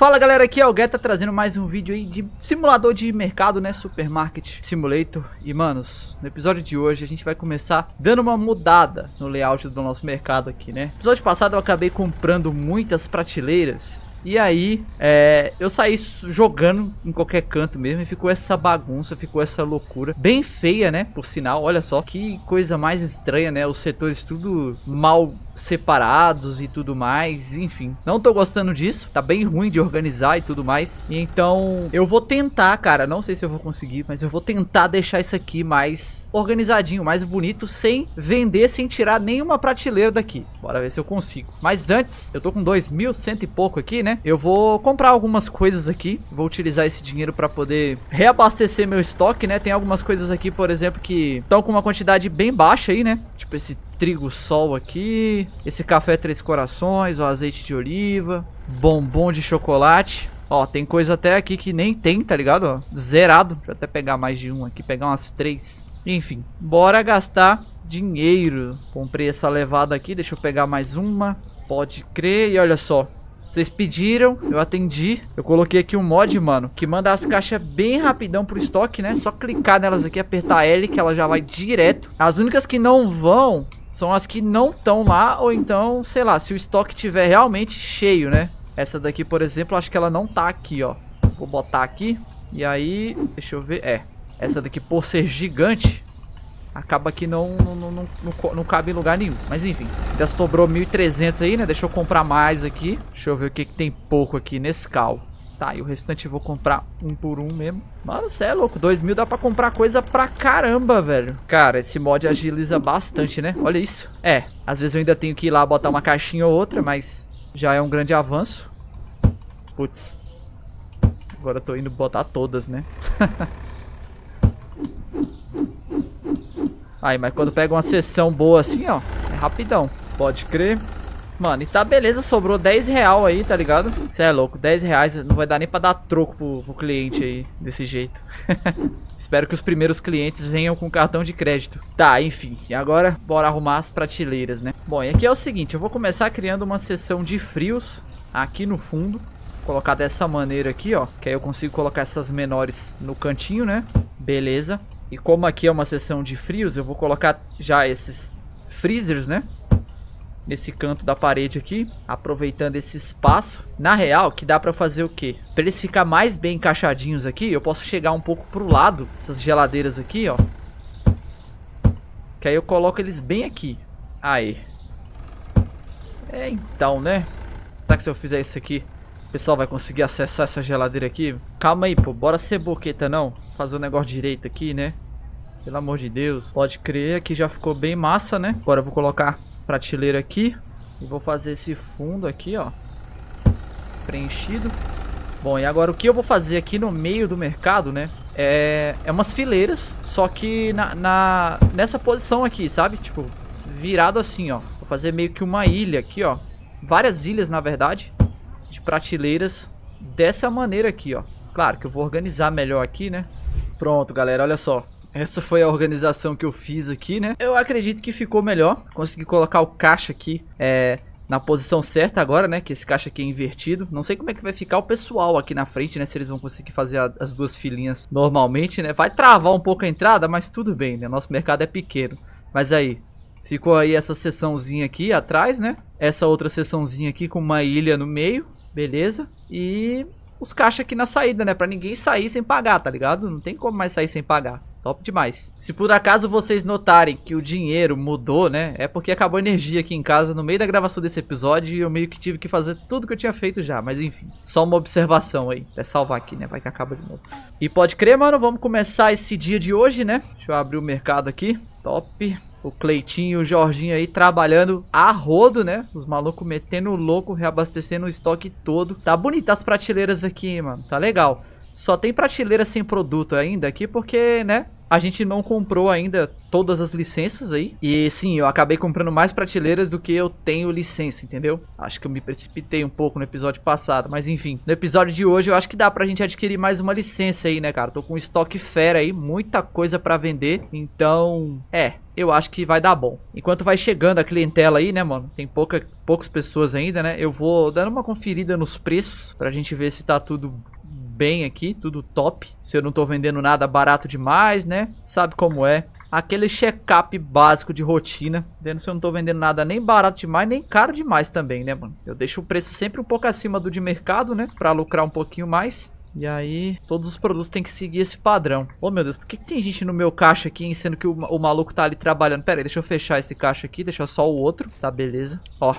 Fala galera, aqui é o Guetta trazendo mais um vídeo aí de simulador de mercado, né, Supermarket Simulator E manos, no episódio de hoje a gente vai começar dando uma mudada no layout do nosso mercado aqui, né No episódio passado eu acabei comprando muitas prateleiras e aí, é, eu saí jogando em qualquer canto mesmo e ficou essa bagunça, ficou essa loucura. Bem feia, né? Por sinal, olha só que coisa mais estranha, né? Os setores tudo mal separados e tudo mais, enfim. Não tô gostando disso, tá bem ruim de organizar e tudo mais. Então, eu vou tentar, cara, não sei se eu vou conseguir, mas eu vou tentar deixar isso aqui mais organizadinho, mais bonito, sem vender, sem tirar nenhuma prateleira daqui. Bora ver se eu consigo. Mas antes, eu tô com 2.100 e pouco aqui, né? Eu vou comprar algumas coisas aqui, vou utilizar esse dinheiro pra poder reabastecer meu estoque, né? Tem algumas coisas aqui, por exemplo, que estão com uma quantidade bem baixa aí, né? Tipo esse trigo sol aqui, esse café três corações, o azeite de oliva, bombom de chocolate. Ó, tem coisa até aqui que nem tem, tá ligado? Ó, zerado. Deixa eu até pegar mais de um aqui, pegar umas três. Enfim, bora gastar dinheiro. Comprei essa levada aqui, deixa eu pegar mais uma. Pode crer, e olha só. Vocês pediram, eu atendi. Eu coloquei aqui um mod, mano, que manda as caixas bem rapidão pro estoque, né? Só clicar nelas aqui, apertar L, que ela já vai direto. As únicas que não vão são as que não estão lá, ou então, sei lá, se o estoque tiver realmente cheio, né? Essa daqui, por exemplo, acho que ela não tá aqui, ó. Vou botar aqui. E aí, deixa eu ver. É, essa daqui, por ser gigante, acaba que não, não, não, não, não cabe em lugar nenhum. Mas enfim, já sobrou 1.300 aí, né? Deixa eu comprar mais aqui. Deixa eu ver o que, que tem pouco aqui. nesse carro. Tá, e o restante eu vou comprar um por um mesmo. Mano, você é louco. 2 mil dá pra comprar coisa pra caramba, velho. Cara, esse mod agiliza bastante, né? Olha isso. É, às vezes eu ainda tenho que ir lá botar uma caixinha ou outra, mas já é um grande avanço. Putz. Agora eu tô indo botar todas, né? Aí, mas quando pega uma sessão boa assim, ó, é rapidão. Pode crer. Mano, e tá beleza, sobrou 10 real aí, tá ligado? Cê é louco, 10 reais não vai dar nem pra dar troco pro, pro cliente aí, desse jeito. Espero que os primeiros clientes venham com cartão de crédito. Tá, enfim. E agora, bora arrumar as prateleiras, né? Bom, e aqui é o seguinte, eu vou começar criando uma seção de frios aqui no fundo. Vou colocar dessa maneira aqui, ó. Que aí eu consigo colocar essas menores no cantinho, né? Beleza. E como aqui é uma seção de frios, eu vou colocar já esses freezers, né? nesse canto da parede aqui, aproveitando esse espaço. Na real, que dá pra fazer o quê? Pra eles ficar mais bem encaixadinhos aqui, eu posso chegar um pouco pro lado, essas geladeiras aqui, ó. Que aí eu coloco eles bem aqui. Aí. É, então, né? Será que se eu fizer isso aqui, o pessoal vai conseguir acessar essa geladeira aqui? Calma aí, pô. Bora ser boqueta, não. Fazer o um negócio direito aqui, né? Pelo amor de Deus. Pode crer, aqui já ficou bem massa, né? Agora eu vou colocar prateleira aqui. E vou fazer esse fundo aqui, ó. Preenchido. Bom, e agora o que eu vou fazer aqui no meio do mercado, né? É, é umas fileiras, só que na, na, nessa posição aqui, sabe? Tipo, virado assim, ó. Vou fazer meio que uma ilha aqui, ó. Várias ilhas, na verdade, de prateleiras dessa maneira aqui, ó. Claro que eu vou organizar melhor aqui, né? Pronto, galera, olha só. Essa foi a organização que eu fiz aqui, né? Eu acredito que ficou melhor. Consegui colocar o caixa aqui é, na posição certa agora, né? Que esse caixa aqui é invertido. Não sei como é que vai ficar o pessoal aqui na frente, né? Se eles vão conseguir fazer a, as duas filinhas normalmente, né? Vai travar um pouco a entrada, mas tudo bem, né? Nosso mercado é pequeno. Mas aí, ficou aí essa seçãozinha aqui atrás, né? Essa outra seçãozinha aqui com uma ilha no meio, beleza? E os caixas aqui na saída, né? Pra ninguém sair sem pagar, tá ligado? Não tem como mais sair sem pagar. Top demais. Se por acaso vocês notarem que o dinheiro mudou, né? É porque acabou a energia aqui em casa no meio da gravação desse episódio e eu meio que tive que fazer tudo que eu tinha feito já. Mas enfim, só uma observação aí. É salvar aqui, né? Vai que acaba de novo. E pode crer, mano, vamos começar esse dia de hoje, né? Deixa eu abrir o mercado aqui. Top. O Cleitinho e o Jorginho aí trabalhando a rodo, né? Os malucos metendo louco, reabastecendo o estoque todo. Tá bonita as prateleiras aqui, hein, mano. Tá legal. Só tem prateleira sem produto ainda aqui porque, né? A gente não comprou ainda todas as licenças aí. E sim, eu acabei comprando mais prateleiras do que eu tenho licença, entendeu? Acho que eu me precipitei um pouco no episódio passado, mas enfim. No episódio de hoje eu acho que dá pra gente adquirir mais uma licença aí, né, cara? Tô com estoque fera aí, muita coisa pra vender. Então, é, eu acho que vai dar bom. Enquanto vai chegando a clientela aí, né, mano? Tem pouca, poucas pessoas ainda, né? Eu vou dando uma conferida nos preços pra gente ver se tá tudo bem aqui, tudo top. Se eu não tô vendendo nada barato demais, né? Sabe como é. Aquele check-up básico de rotina. Vendo se eu não tô vendendo nada nem barato demais, nem caro demais também, né, mano? Eu deixo o preço sempre um pouco acima do de mercado, né? Pra lucrar um pouquinho mais. E aí, todos os produtos têm que seguir esse padrão. Oh, meu Deus, por que, que tem gente no meu caixa aqui, hein, sendo que o, o, maluco tá ali trabalhando? Pera aí, deixa eu fechar esse caixa aqui, deixar só o outro. Tá, beleza. Ó,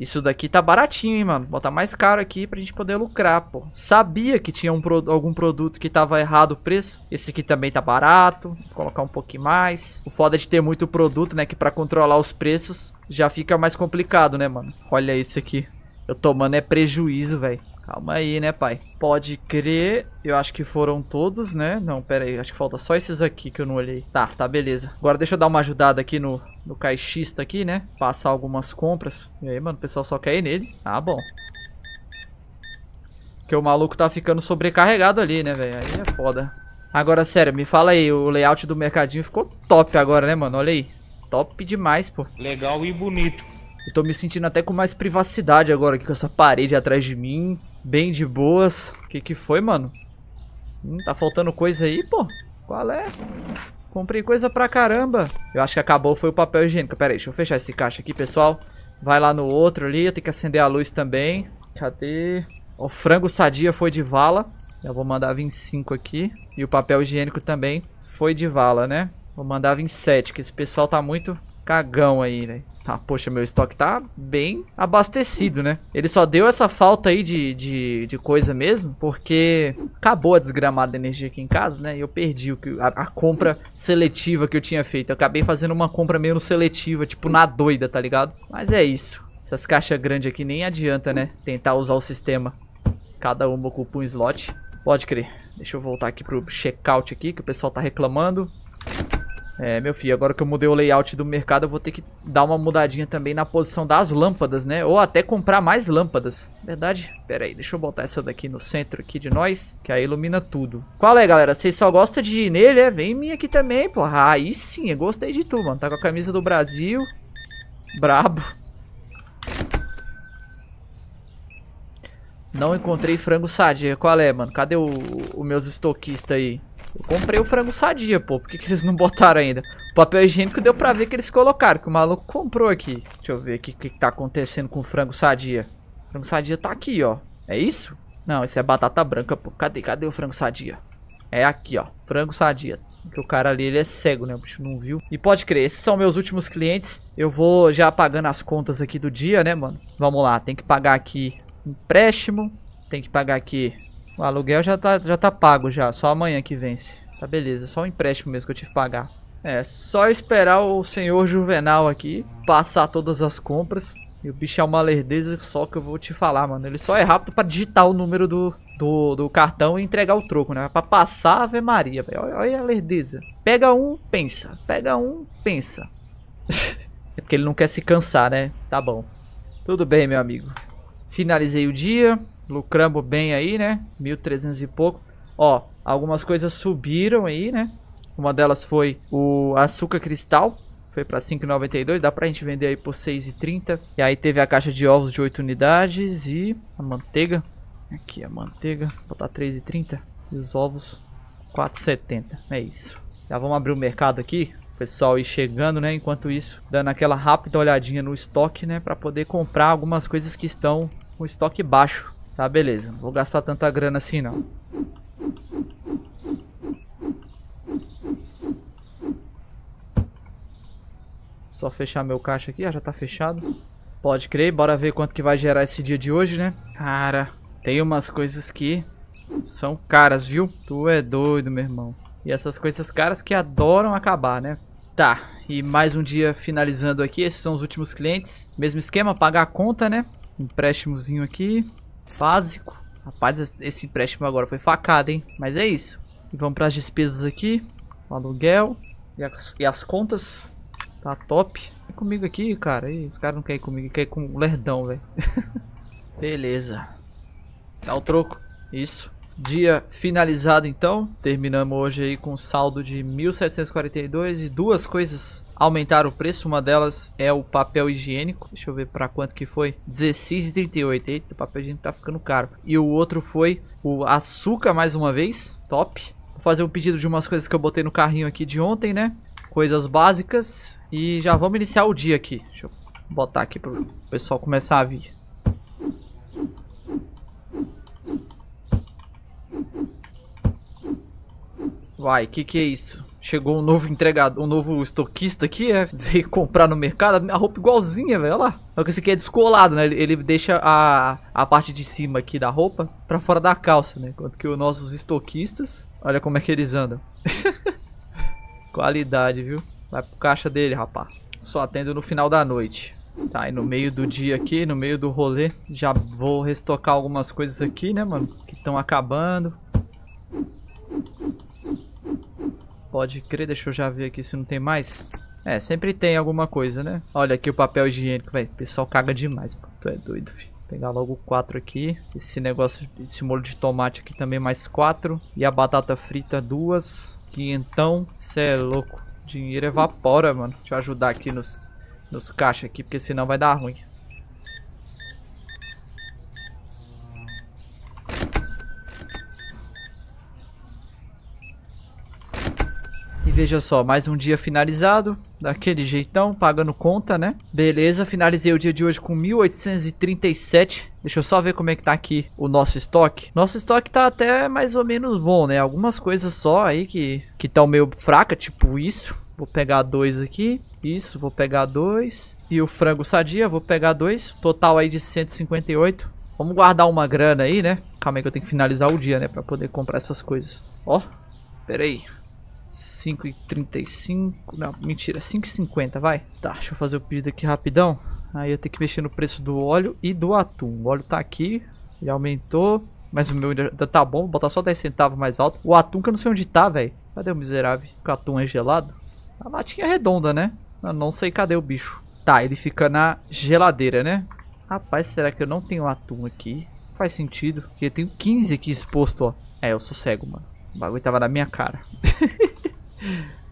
isso daqui tá baratinho, hein, mano. Botar mais caro aqui pra gente poder lucrar, pô. Sabia que tinha um pro... algum produto que tava errado o preço. Esse aqui também tá barato. Vou colocar um pouquinho mais. O foda é de ter muito produto, né? Que pra controlar os preços já fica mais complicado, né, mano? Olha esse aqui. Eu tomando é prejuízo, velho. Calma aí, né, pai? Pode crer. Eu acho que foram todos, né? Não, pera aí. Acho que falta só esses aqui que eu não olhei. Tá, tá, beleza. Agora deixa eu dar uma ajudada aqui no, no caixista aqui, né? Passar algumas compras. E aí, mano, o pessoal só quer ir nele. Ah, bom. Porque o maluco tá ficando sobrecarregado ali, né, velho? Aí é foda. Agora, sério, me fala aí. O layout do mercadinho ficou top agora, né, mano? Olha aí. Top demais, pô. Legal e bonito. Eu tô me sentindo até com mais privacidade agora aqui com essa parede atrás de mim. Bem de boas. O que que foi, mano? Hum, tá faltando coisa aí, pô? Qual é? Comprei coisa pra caramba. Eu acho que acabou foi o papel higiênico. Pera aí, deixa eu fechar esse caixa aqui, pessoal. Vai lá no outro ali. Eu tenho que acender a luz também. Cadê? O frango sadia foi de vala. Já vou mandar 25 aqui. E o papel higiênico também foi de vala, né? Vou mandar 27, que esse pessoal tá muito cagão aí, né? Tá, poxa, meu estoque tá bem abastecido, né? Ele só deu essa falta aí de, de, de coisa mesmo, porque acabou a desgramada energia aqui em casa, né? E eu perdi o que, a, a, compra seletiva que eu tinha feito. Eu acabei fazendo uma compra menos seletiva, tipo, na doida, tá ligado? Mas é isso. Essas caixas grandes aqui nem adianta, né? Tentar usar o sistema. Cada uma ocupa um slot. Pode crer. Deixa eu voltar aqui pro checkout aqui, que o pessoal tá reclamando. É, meu filho, agora que eu mudei o layout do mercado, eu vou ter que dar uma mudadinha também na posição das lâmpadas, né? Ou até comprar mais lâmpadas. Verdade? Pera aí, deixa eu botar essa daqui no centro aqui de nós, que aí ilumina tudo. Qual é, galera? Vocês só gostam de ir nele, é? Vem em mim aqui também, porra. Aí sim, eu gostei de tu, mano. Tá com a camisa do Brasil. Brabo. Não encontrei frango sadia. Qual é, mano? Cadê os meus estoquistas aí? Eu comprei o frango sadia, pô. Por que, que eles não botaram ainda? O papel higiênico deu pra ver que eles colocaram, que o maluco comprou aqui. Deixa eu ver o que, que tá acontecendo com o frango sadia. O frango sadia tá aqui, ó. É isso? Não, isso é batata branca, pô. Cadê, cadê o frango sadia? É aqui, ó. Frango sadia. Porque o cara ali, ele é cego, né? O bicho não viu. E pode crer, esses são meus últimos clientes. Eu vou já pagando as contas aqui do dia, né, mano? Vamos lá, tem que pagar aqui empréstimo. Tem que pagar aqui o aluguel já tá, já tá pago já, só amanhã que vence. Tá beleza, só o um empréstimo mesmo que eu tive que pagar. É, só esperar o senhor Juvenal aqui passar todas as compras. E o bicho é uma lerdeza só que eu vou te falar, mano. Ele só é rápido pra digitar o número do, do, do cartão e entregar o troco, né? Pra passar, Ave Maria, velho. Olha, olha a lerdeza. Pega um, pensa. Pega um, pensa. é porque ele não quer se cansar, né? Tá bom. Tudo bem, meu amigo. Finalizei o dia lucramos bem aí, né? 1.300 e pouco. Ó, algumas coisas subiram aí, né? Uma delas foi o açúcar cristal, foi para 5,92, dá pra gente vender aí por 6,30. E aí teve a caixa de ovos de 8 unidades e a manteiga. Aqui a manteiga, vou botar 3,30 e os ovos 4,70. É isso. Já vamos abrir o mercado aqui, pessoal ir chegando, né? Enquanto isso, dando aquela rápida olhadinha no estoque, né, para poder comprar algumas coisas que estão com estoque baixo. Tá, beleza. Não vou gastar tanta grana assim, não. Só fechar meu caixa aqui. Ah, já tá fechado. Pode crer. Bora ver quanto que vai gerar esse dia de hoje, né? Cara, tem umas coisas que são caras, viu? Tu é doido, meu irmão. E essas coisas caras que adoram acabar, né? Tá, e mais um dia finalizando aqui. Esses são os últimos clientes. Mesmo esquema, pagar a conta, né? Empréstimozinho aqui. Básico. Rapaz, esse empréstimo agora foi facada, hein? Mas é isso. E vamos para as despesas aqui. O aluguel e as, e as contas. Tá top. Vem comigo aqui, cara. Ih, os caras não querem ir comigo, querem ir com o lerdão, velho. Beleza. Dá o troco. Isso. Dia finalizado então, terminamos hoje aí com saldo de 1742 e duas coisas aumentaram o preço, uma delas é o papel higiênico, deixa eu ver para quanto que foi, 16,38, eita, o papel higiênico tá ficando caro. E o outro foi o açúcar mais uma vez, top. Vou fazer um pedido de umas coisas que eu botei no carrinho aqui de ontem, né, coisas básicas e já vamos iniciar o dia aqui, deixa eu botar aqui pro pessoal começar a vir. Vai, que que é isso? Chegou um novo entregador, um novo estoquista aqui, é, veio comprar no mercado, a roupa igualzinha, velho, olha lá. Só que esse aqui é descolado, né, ele, deixa a, a parte de cima aqui da roupa pra fora da calça, né, enquanto que os nossos estoquistas, olha como é que eles andam. Qualidade, viu? Vai pro caixa dele, rapaz. Só atendo no final da noite. Tá, e no meio do dia aqui, no meio do rolê, já vou restocar algumas coisas aqui, né, mano, que estão acabando. Pode crer, deixa eu já ver aqui se não tem mais. É, sempre tem alguma coisa, né? Olha aqui o papel higiênico, velho. O pessoal caga demais, pô. Tu é doido, filho. Vou pegar logo quatro aqui. Esse negócio, esse molho de tomate aqui também mais quatro. E a batata frita, duas. E então, cê é louco. Dinheiro evapora, mano. Deixa eu ajudar aqui nos, nos caixas aqui, porque senão vai dar ruim. veja só, mais um dia finalizado, daquele jeitão, pagando conta, né? Beleza, finalizei o dia de hoje com 1837. Deixa eu só ver como é que tá aqui o nosso estoque. Nosso estoque tá até mais ou menos bom, né? Algumas coisas só aí que que tão meio fraca, tipo isso. Vou pegar dois aqui. Isso, vou pegar dois. E o frango sadia, vou pegar dois. Total aí de 158. Vamos guardar uma grana aí, né? Calma aí que eu tenho que finalizar o dia, né? Pra poder comprar essas coisas. Ó, peraí. aí. 5,35. Não, mentira, 5,50, vai. Tá, deixa eu fazer o pedido aqui rapidão. Aí eu tenho que mexer no preço do óleo e do atum. O óleo tá aqui, ele aumentou. Mas o meu ainda tá bom, vou botar só 10 centavos mais alto. O atum que eu não sei onde tá, velho. Cadê o miserável? O atum é gelado? A latinha é redonda, né? Eu não sei cadê o bicho. Tá, ele fica na geladeira, né? Rapaz, será que eu não tenho atum aqui? faz sentido, porque eu tenho 15 aqui exposto, ó. É, eu sossego, mano. O bagulho tava na minha cara.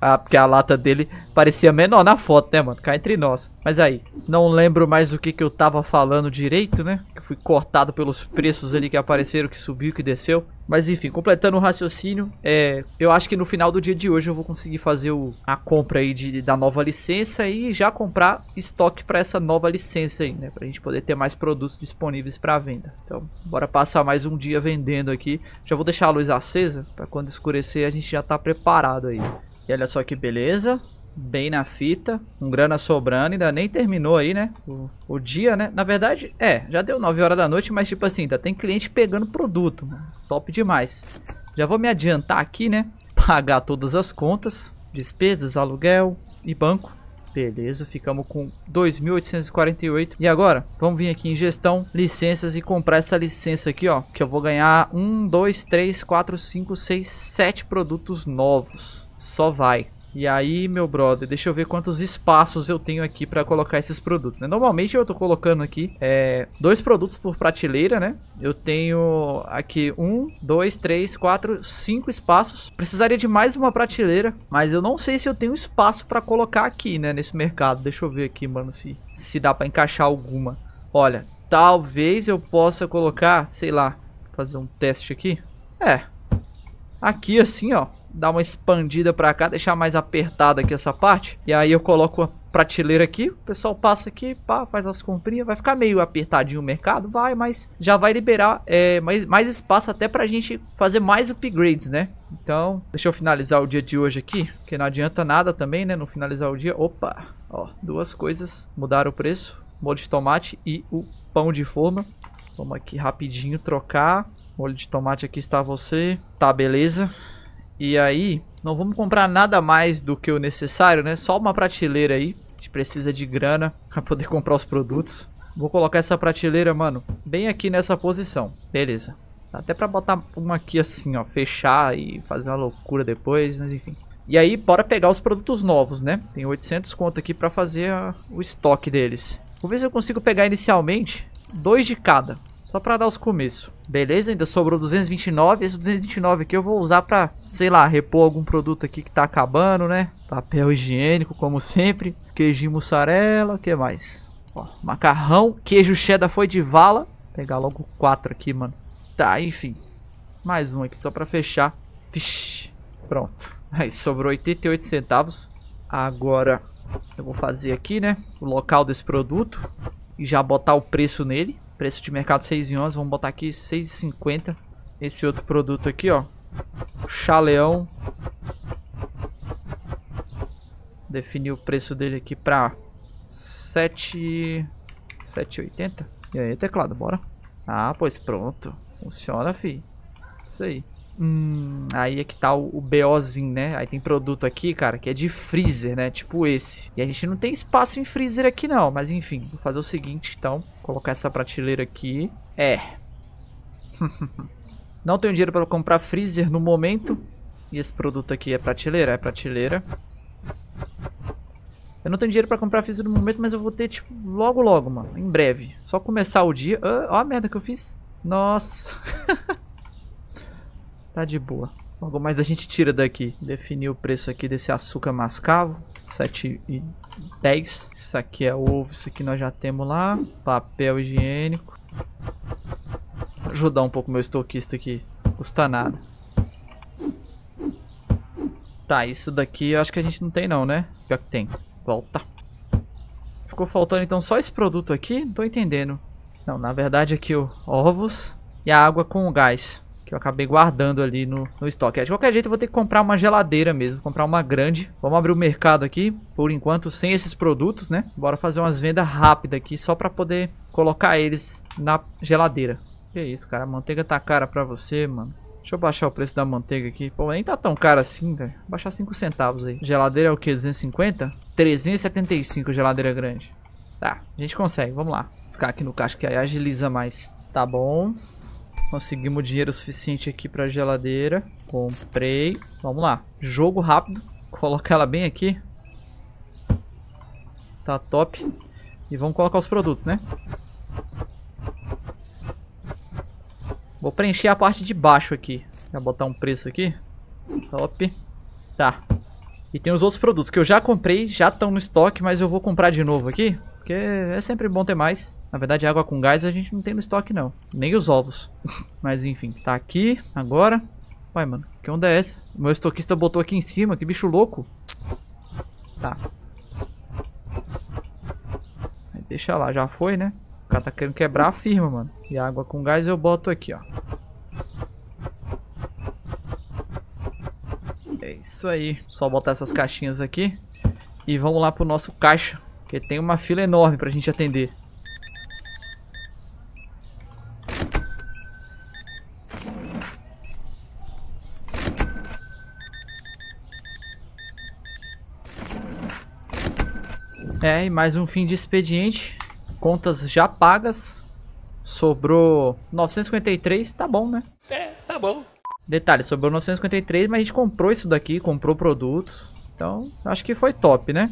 Ah, porque a lata dele parecia menor na foto, né, mano? Cá entre nós. Mas aí, não lembro mais o que, que eu tava falando direito, né? Que fui cortado pelos preços ali que apareceram, que subiu, que desceu. Mas enfim, completando o raciocínio, é, eu acho que no final do dia de hoje eu vou conseguir fazer o, a compra aí de, da nova licença e já comprar estoque para essa nova licença aí, né? Pra gente poder ter mais produtos disponíveis para venda. Então, bora passar mais um dia vendendo aqui. Já vou deixar a luz acesa para quando escurecer a gente já tá preparado aí. E olha só que beleza bem na fita, com grana sobrando, ainda nem terminou aí, né? O, o, dia, né? Na verdade, é, já deu 9 horas da noite, mas tipo assim, ainda tem cliente pegando produto, mano. top demais. Já vou me adiantar aqui, né? Pagar todas as contas, despesas, aluguel e banco. Beleza, ficamos com 2.848. E agora, vamos vir aqui em gestão, licenças e comprar essa licença aqui, ó. Que eu vou ganhar 1, 2, 3, 4, 5, 6, 7 produtos novos. Só vai. E aí, meu brother, deixa eu ver quantos espaços eu tenho aqui para colocar esses produtos, né? Normalmente eu tô colocando aqui é, dois produtos por prateleira, né? Eu tenho aqui um, dois, três, quatro, cinco espaços. Precisaria de mais uma prateleira, mas eu não sei se eu tenho espaço para colocar aqui, né? Nesse mercado. Deixa eu ver aqui, mano, se, se dá para encaixar alguma. Olha, talvez eu possa colocar, sei lá, fazer um teste aqui. É, aqui assim, ó dar uma expandida para cá, deixar mais apertada aqui essa parte. E aí eu coloco a prateleira aqui, o pessoal passa aqui, pá, faz as comprinhas, vai ficar meio apertadinho o mercado, vai, mas já vai liberar é, mais, mais espaço até pra gente fazer mais upgrades, né? Então, deixa eu finalizar o dia de hoje aqui, que não adianta nada também, né, não finalizar o dia. Opa, ó, duas coisas, mudaram o preço, molho de tomate e o pão de forma. Vamos aqui rapidinho trocar. Molho de tomate aqui está você. Tá, beleza. E aí, não vamos comprar nada mais do que o necessário, né? Só uma prateleira aí. A gente precisa de grana para poder comprar os produtos. Vou colocar essa prateleira, mano, bem aqui nessa posição. Beleza. Dá até pra botar uma aqui assim, ó. Fechar e fazer uma loucura depois, mas enfim. E aí, bora pegar os produtos novos, né? Tem 800 conto aqui pra fazer a... o estoque deles. Vou ver se eu consigo pegar inicialmente dois de cada. Só pra dar os começos. Beleza, ainda sobrou 229. Esse 229 aqui eu vou usar pra, sei lá, repor algum produto aqui que tá acabando, né? Papel higiênico, como sempre. Queijo mussarela, o que mais? Ó, macarrão, queijo cheddar foi de vala. Vou pegar logo quatro aqui, mano. Tá, enfim. Mais um aqui só pra fechar. Vixi, pronto. Aí, sobrou 88 centavos. Agora eu vou fazer aqui, né? O local desse produto. E já botar o preço nele. Preço de mercado 6 em vamos botar aqui 6,50. Esse outro produto aqui, ó. Chaleão. Definir o preço dele aqui pra 7... 7,80. E aí, teclado, bora. Ah, pois pronto. Funciona, fi. Isso aí. Hum, aí é que tá o, o BOzinho, né? Aí tem produto aqui, cara, que é de freezer, né? Tipo esse. E a gente não tem espaço em freezer aqui não, mas enfim, vou fazer o seguinte, então, colocar essa prateleira aqui. É. não tenho dinheiro para comprar freezer no momento. E esse produto aqui é prateleira, é prateleira. Eu não tenho dinheiro pra comprar freezer no momento, mas eu vou ter, tipo, logo logo, mano. Em breve. Só começar o dia. Ah, ó a merda que eu fiz. Nossa. Tá de boa. Logo mais a gente tira daqui. Definir o preço aqui desse açúcar mascavo. 7,10. e Isso aqui é ovo, isso aqui nós já temos lá. Papel higiênico. Vou ajudar um pouco meu estoquista aqui. Custa nada. Tá, isso daqui eu acho que a gente não tem não, né? Pior que tem. Volta. Ficou faltando então só esse produto aqui? Não tô entendendo. Não, na verdade aqui o ovos e a água com o gás que eu acabei guardando ali no, no estoque. de qualquer jeito, eu vou ter que comprar uma geladeira mesmo, comprar uma grande. Vamos abrir o mercado aqui, por enquanto, sem esses produtos, né? Bora fazer umas vendas rápidas aqui, só pra poder colocar eles na geladeira. Que isso, cara, a manteiga tá cara pra você, mano. Deixa eu baixar o preço da manteiga aqui. Pô, nem tá tão caro assim, velho. Baixar 5 centavos aí. Geladeira é o quê? 250? 375 geladeira grande. Tá, a gente consegue, vamos lá. Ficar aqui no caixa que aí agiliza mais. Tá bom. Conseguimos dinheiro suficiente aqui pra geladeira. Comprei. Vamos lá. Jogo rápido. coloca ela bem aqui. Tá top. E vamos colocar os produtos, né? Vou preencher a parte de baixo aqui. Vou botar um preço aqui. Top. Tá. E tem os outros produtos que eu já comprei, já estão no estoque, mas eu vou comprar de novo aqui. Porque é sempre bom ter mais. Na verdade, água com gás a gente não tem no estoque, não. Nem os ovos. Mas enfim, tá aqui agora. Uai, mano, que onda é essa? Meu estoquista botou aqui em cima, que bicho louco. Tá. Deixa lá, já foi, né? O cara tá querendo quebrar a firma, mano. E água com gás eu boto aqui, ó. É isso aí. Só botar essas caixinhas aqui. E vamos lá pro nosso caixa. Porque tem uma fila enorme pra gente atender. aí mais um fim de expediente. Contas já pagas. Sobrou 953, tá bom, né? É, tá bom. Detalhe, sobrou 953, mas a gente comprou isso daqui, comprou produtos. Então, acho que foi top, né?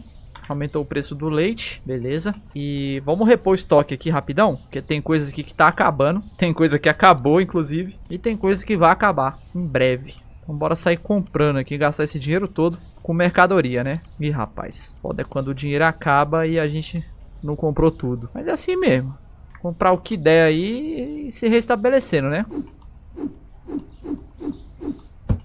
Aumentou o preço do leite, beleza. E vamos repor o estoque aqui rapidão, porque tem coisa aqui que tá acabando. Tem coisa que acabou, inclusive. E tem coisa que vai acabar em breve. Vambora então, sair comprando aqui, gastar esse dinheiro todo com mercadoria, né? Ih, rapaz, foda é quando o dinheiro acaba e a gente não comprou tudo. Mas é assim mesmo. Comprar o que der aí e se restabelecendo, né?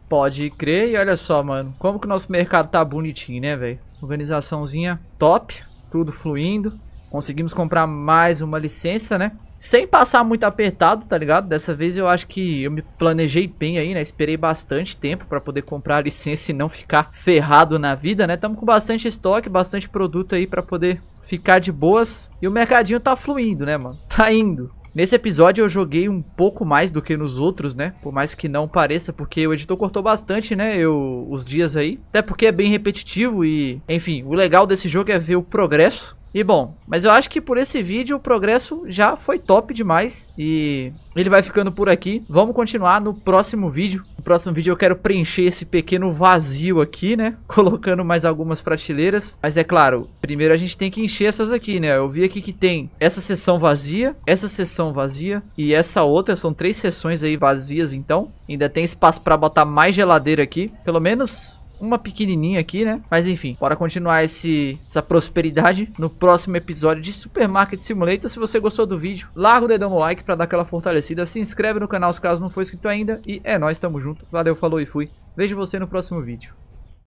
Pode crer e olha só, mano. Como que o nosso mercado tá bonitinho, né, velho? Organizaçãozinha top, tudo fluindo. Conseguimos comprar mais uma licença, né? sem passar muito apertado, tá ligado? Dessa vez eu acho que eu me planejei bem aí, né? Esperei bastante tempo para poder comprar a licença e não ficar ferrado na vida, né? Tamo com bastante estoque, bastante produto aí para poder ficar de boas. E o mercadinho tá fluindo, né, mano? Tá indo. Nesse episódio eu joguei um pouco mais do que nos outros, né? Por mais que não pareça, porque o editor cortou bastante, né? Eu, os dias aí. Até porque é bem repetitivo e... Enfim, o legal desse jogo é ver o progresso e bom, mas eu acho que por esse vídeo o progresso já foi top demais e ele vai ficando por aqui. Vamos continuar no próximo vídeo. No próximo vídeo eu quero preencher esse pequeno vazio aqui, né? Colocando mais algumas prateleiras. Mas é claro, primeiro a gente tem que encher essas aqui, né? Eu vi aqui que tem essa seção vazia, essa seção vazia e essa outra. São três seções aí vazias, então. Ainda tem espaço pra botar mais geladeira aqui. Pelo menos uma pequenininha aqui, né? Mas enfim, bora continuar esse, essa prosperidade no próximo episódio de Supermarket Simulator. Se você gostou do vídeo, larga o dedão no like pra dar aquela fortalecida. Se inscreve no canal se caso não for inscrito ainda. E é nóis, tamo junto. Valeu, falou e fui. Vejo você no próximo vídeo.